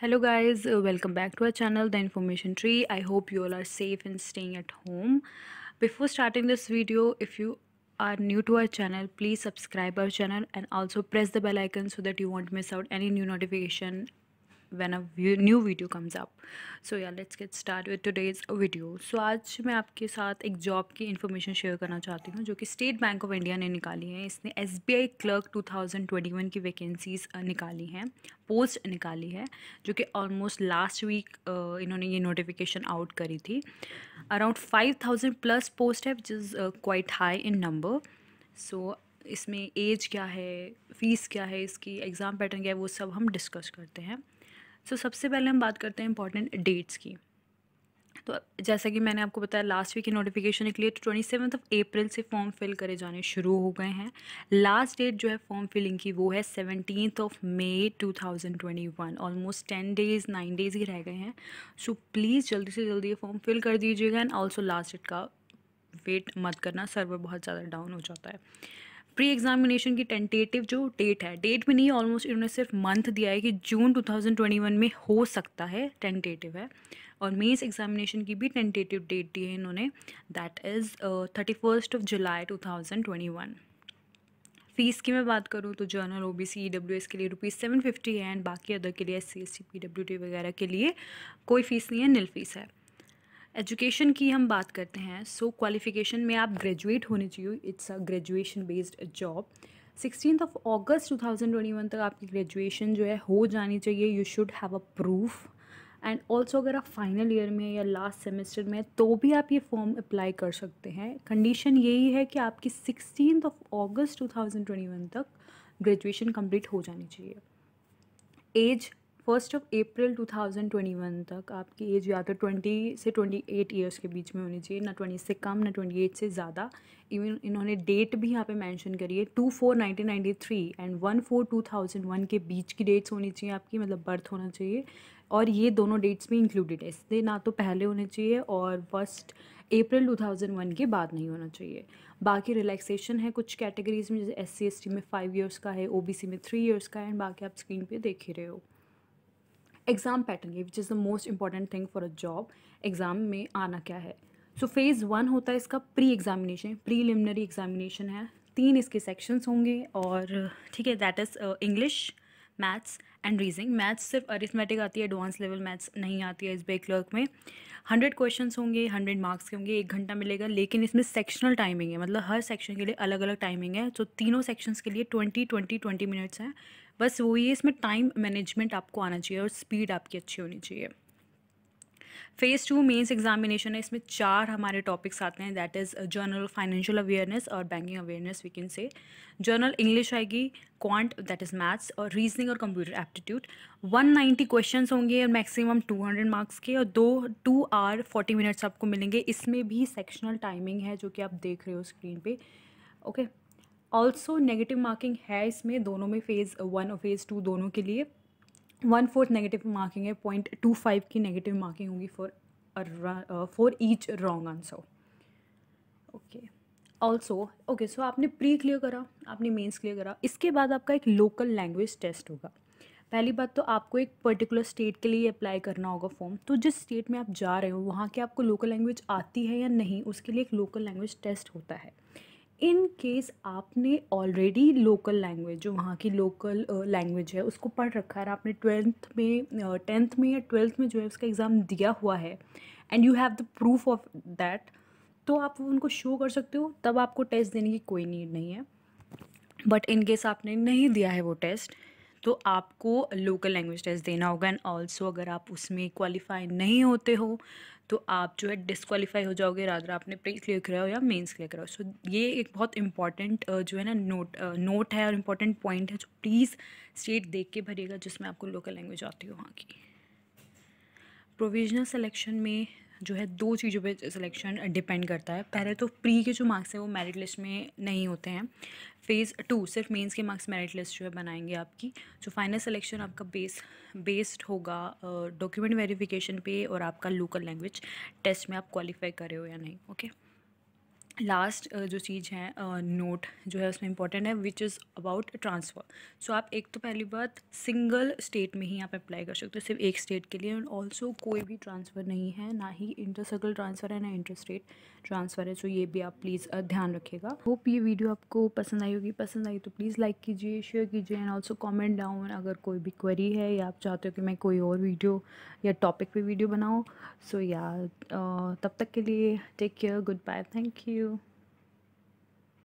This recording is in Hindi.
hello guys uh, welcome back to our channel the information tree i hope you all are safe and staying at home before starting this video if you are new to our channel please subscribe our channel and also press the bell icon so that you won't miss out any new notification when a new video comes up. So yeah, let's get started with today's video. So आज मैं आपके साथ एक जॉब की इन्फॉर्मेशन शेयर करना चाहती हूँ जो कि स्टेट बैंक ऑफ इंडिया ने निकाली है इसने S B I clerk two thousand twenty one की वैकेंसीज निकाली हैं पोस्ट निकाली है जो कि ऑलमोस्ट लास्ट वीक इन्होंने ये नोटिफिकेशन आउट करी थी around five thousand plus post है which is quite high in number so इसमें एज क्या है फ़ीस क्या है इसकी एग्ज़ाम पैटर्न क्या है वो सब हम डिस्कस करते हैं सो so, सबसे पहले हम बात करते हैं इंपॉर्टेंट डेट्स की तो जैसा कि मैंने आपको बताया लास्ट वीक की नोटिफिकेशन निकली तो ट्वेंटी सेवन्थ ऑफ अप्रैल से फॉर्म फिल करे जाने शुरू हो गए हैं लास्ट डेट जो है फॉर्म फिलिंग की वो है seventeen of May two thousand twenty one almost ten days nine days ही रह गए हैं सो so, प्लीज़ जल्दी से जल्दी ये फॉर्म फिल कर दीजिएगा एंड ऑल्सो लास्ट डेट का वेट मत करना सर्वर बहुत ज़्यादा डाउन हो जाता है प्री एग्जामिनेशन की टेंटेटिव जो डेट है डेट भी नहीं है ऑलमोस्ट इन्होंने सिर्फ मंथ दिया है कि जून 2021 में हो सकता है टेंटेटिव है और मेन्स एग्जामिनेशन की भी टेंटेटिव डेट दी है इन्होंने that is thirty first of July two thousand twenty one fees की मैं बात करूँ तो general O B C E W S के लिए रुपीज़ सेवन फिफ्टी है एंड बाकी अदर के लिए S C S T P W D वगैरह के लिए कोई फ़ीस नहीं है नील फीस है एजुकेशन की हम बात करते हैं सो so, क्वालिफिकेशन में आप ग्रेजुएट होने चाहिए it's a graduation based job sixteen of August two thousand twenty one तक आपकी ग्रेजुएशन जो है हो जानी चाहिए you should have a proof and also अगर आप फाइनल ईयर में या लास्ट सेमेस्टर में तो भी आप ये फॉर्म अप्लाई कर सकते हैं कंडीशन यही है कि आपकी sixteen of August two thousand twenty one तक ग्रेजुएशन कम्प्लीट हो जानी चाहिए एज फर्स्ट ऑफ अप्रैल 2021 तक आपकी एज या तो 20 से 28 इयर्स के बीच में होनी चाहिए ना 20 से कम ना 28 से ज़्यादा इवन इन्होंने डेट भी यहाँ पे मेंशन करी है two four nineteen three and one four two thousand one के बीच की डेट्स होनी चाहिए आपकी मतलब बर्थ होना चाहिए और ये दोनों डेट्स भी इंक्लूडेड है इसलिए ना तो पहले होने चाहिए और फर्स्ट अप्रैल 2001 के बाद नहीं होना चाहिए बाकी रिलैक्सेशन है कुछ कैटेगरीज में जैसे एस सी में फाइव ईयर्स का है ओ में थ्री ईयर्स का है एंड बाकी आप स्क्रीन पे देख ही रहे हो एग्ज़ाम पैटर्न ये which is the most important thing for a job exam में आना क्या है सो फेज़ वन होता है इसका प्री एग्ज़ामिनेशन प्रीलिमिनरी एग्ज़ामिनेशन है तीन इसके सेक्शंस होंगे और ठीक है that is English maths and reasoning maths सिर्फ अरिथमेटिक आती है एडवांस लेवल मैथ्स नहीं आती है इस बे क्लर्क में हंड्रेड क्वेश्चन होंगे हंड्रेड मार्क्स के होंगे एक घंटा मिलेगा लेकिन इसमें सेक्शनल टाइमिंग है मतलब हर सेक्शन के लिए अलग अलग टाइमिंग है तो तीनों सेक्शंस के लिए ट्वेंटी ट्वेंटी ट्वेंटी मिनट्स हैं बस वो ये इसमें टाइम मैनेजमेंट आपको आना चाहिए और स्पीड आपकी अच्छी होनी चाहिए फेज़ टू मेंस एग्जामिनेशन है इसमें चार हमारे टॉपिक्स आते हैं that is general financial awareness और banking awareness we can say general English आएगी क्वांट दैट इज़ मैथ्स और रीजनिंग और कंप्यूटर एप्टीट्यूड 190 क्वेश्चंस होंगे और मैक्सिमम 200 मार्क्स के और दो टू आर 40 मिनट्स आपको मिलेंगे इसमें भी सेक्शनल टाइमिंग है जो कि आप देख रहे हो स्क्रीन पे okay okay? Also negative marking है इसमें दोनों में फ़ेज़ वन और फेज़ टू दोनों के लिए वन फोर्थ नेगेटिव मार्किंग है पॉइंट टू फाइव की नेगेटिव मार्किंग होगी for for each wrong answer okay also okay so आपने प्री क्लियर करा आपने मेंस क्लियर करा इसके बाद आपका एक लोकल लैंग्वेज टेस्ट होगा पहली बात तो आपको एक पर्टिकुलर स्टेट के लिए अप्लाई करना होगा फॉर्म तो जिस स्टेट में आप जा रहे हो वहाँ की आपको लोकल लैंग्वेज आती है या नहीं उसके लिए एक लोकल लैंग्वेज टेस्ट होता है इन केस आपने ऑलरेडी लोकल लैंग्वेज जो वहाँ की लोकल लैंग्वेज है उसको पढ़ रखा है आपने ट्वेल्थ में टेंथ में या ट्वेल्थ में जो है उसका एग्ज़ाम दिया हुआ है and you have the proof of that तो आप उनको शो कर सकते हो तब आपको टेस्ट देने की कोई नीड नहीं है बट इन केस आपने नहीं दिया है वो टेस्ट तो आपको लोकल लैंग्वेज टेस्ट देना होगा एंड ऑल्सो अगर आप उसमें क्वालिफाई नहीं होते हो तो आप जो है डिसक्वालीफाई हो जाओगे राधर आपने प्री क्लियर कराओ या मेंस क्लियर कराओ सो ये एक बहुत इंपॉर्टेंट जो है ना नोट नोट है और इम्पॉर्टेंट पॉइंट है जो प्लीज़ स्टेट देख के भरिएगा जिसमें आपको लोकल लैंग्वेज आती हो वहाँ की प्रोविजनल सेलेक्शन में जो है दो चीज़ों पे सिलेक्शन डिपेंड करता है पहले तो प्री के जो मार्क्स हैं वो मेरिट लिस्ट में नहीं होते हैं फेज़ टू सिर्फ मेंस के मार्क्स मेरिट लिस्ट जो है बनाएंगे आपकी जो फाइनल सिलेक्शन आपका बेस बेस्ड होगा डॉक्यूमेंट वेरिफिकेशन पे और आपका लोकल लैंग्वेज टेस्ट में आप क्वालिफाई करे हो या नहीं ओके okay? लास्ट uh, जो चीज़ है नोट जो है उसमें इंपॉर्टेंट है which is about transfer so आप एक तो पहली बात सिंगल स्टेट में ही आप अप्लाई कर सकते हो सिर्फ एक स्टेट के लिए एंड ऑल्सो कोई भी ट्रांसफ़र नहीं है ना ही इंटर सर्कल ट्रांसफ़र है ना इंटर स्टेट ट्रांसफ़र है सो so ये भी आप प्लीज़ ध्यान रखेगा होप ये वीडियो आपको पसंद आई होगी पसंद आई तो प्लीज़ लाइक कीजिए शेयर कीजिए एंड ऑल्सो कॉमेंट डाउन अगर कोई भी क्वेरी है या आप चाहते हो कि मैं कोई और वीडियो या टॉपिक पर वीडियो बनाऊँ सो या तब तक के लिए take care goodbye thank you